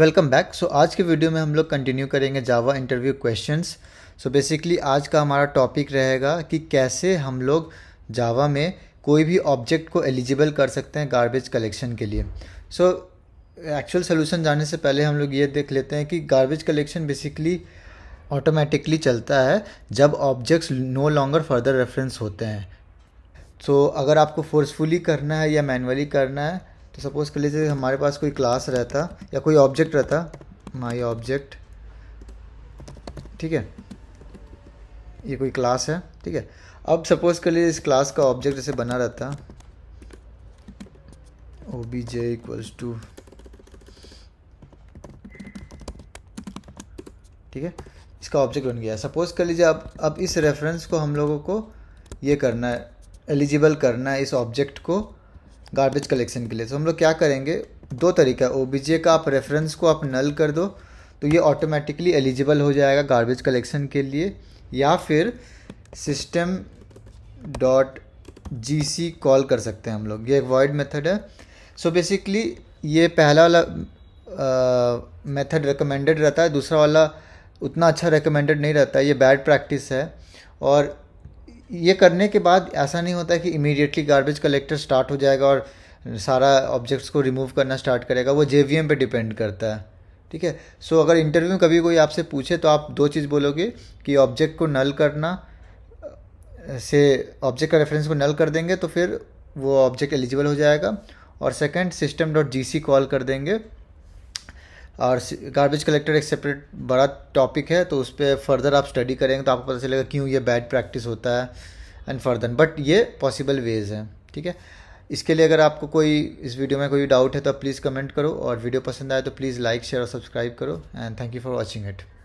welcome back so आज के video में हम लोग कंटिन्यू करेंगे Java interview questions so basically आज का हमारा टॉपिक रहेगा कि कैसे हम लोग जावा में कोई भी ऑब्जेक्ट को एलिजिबल कर सकते हैं गार्बेज कलेक्शन के लिए सो एक्चुअल सोल्यूशन जाने से पहले हम लोग ये देख लेते हैं कि गार्बेज कलेक्शन बेसिकली ऑटोमेटिकली चलता है जब objects no longer further reference होते हैं सो so, अगर आपको फोर्सफुली करना है या मैनुअली करना है तो सपोज़ कर लीजिए हमारे पास कोई क्लास रहता या कोई ऑब्जेक्ट रहता माई ऑब्जेक्ट ठीक है ये कोई क्लास है ठीक है अब सपोज़ कर लीजिए इस क्लास का ऑब्जेक्ट जैसे बना रहता O B J equals to ठीक है इसका ऑब्जेक्ट बन गया सपोज़ कर लीजिए अब अब इस रेफरेंस को हम लोगों को ये करना है एलिजिबल करना है इस ऑब्जेक्ट को गार्बेज कलेक्शन के लिए तो हम लोग क्या करेंगे दो तरीका ओ का आप रेफरेंस को आप नल कर दो तो ये ऑटोमेटिकली एलिजिबल हो जाएगा गार्बेज कलेक्शन के लिए या फिर system dot G C call कर सकते हैं हम लोग ये एक वॉइड मेथड है सो so बेसिकली ये पहला वाला मेथड रिकमेंडेड रहता है दूसरा वाला उतना अच्छा रिकमेंडेड नहीं रहता है ये बैड प्रैक्टिस है और ये करने के बाद ऐसा नहीं होता कि इमीडिएटली गार्बेज कलेक्टर स्टार्ट हो जाएगा और सारा ऑब्जेक्ट्स को रिमूव करना स्टार्ट करेगा वो जे पे डिपेंड करता है ठीक है सो अगर इंटरव्यू में कभी कोई आपसे पूछे तो आप दो चीज़ बोलोगे कि ऑब्जेक्ट को नल करना से ऑब्जेक्ट का रेफरेंस को नल कर देंगे तो फिर वो ऑब्जेक्ट एलिजिबल हो जाएगा और सेकंड सिस्टम डॉट जी कॉल कर देंगे और गार्बेज कलेक्टर एक सेपरेट बड़ा टॉपिक है तो उस पर फर्दर आप स्टडी करेंगे तो आपको पता चलेगा क्यों ये बैड प्रैक्टिस होता है एंड फर्दर बट ये पॉसिबल वेज है ठीक है इसके लिए अगर आपको कोई इस वीडियो में कोई डाउट है तो प्लीज़ कमेंट करो और वीडियो पसंद आए तो प्लीज़ लाइक शेयर और सब्सक्राइब करो and thank you for watching it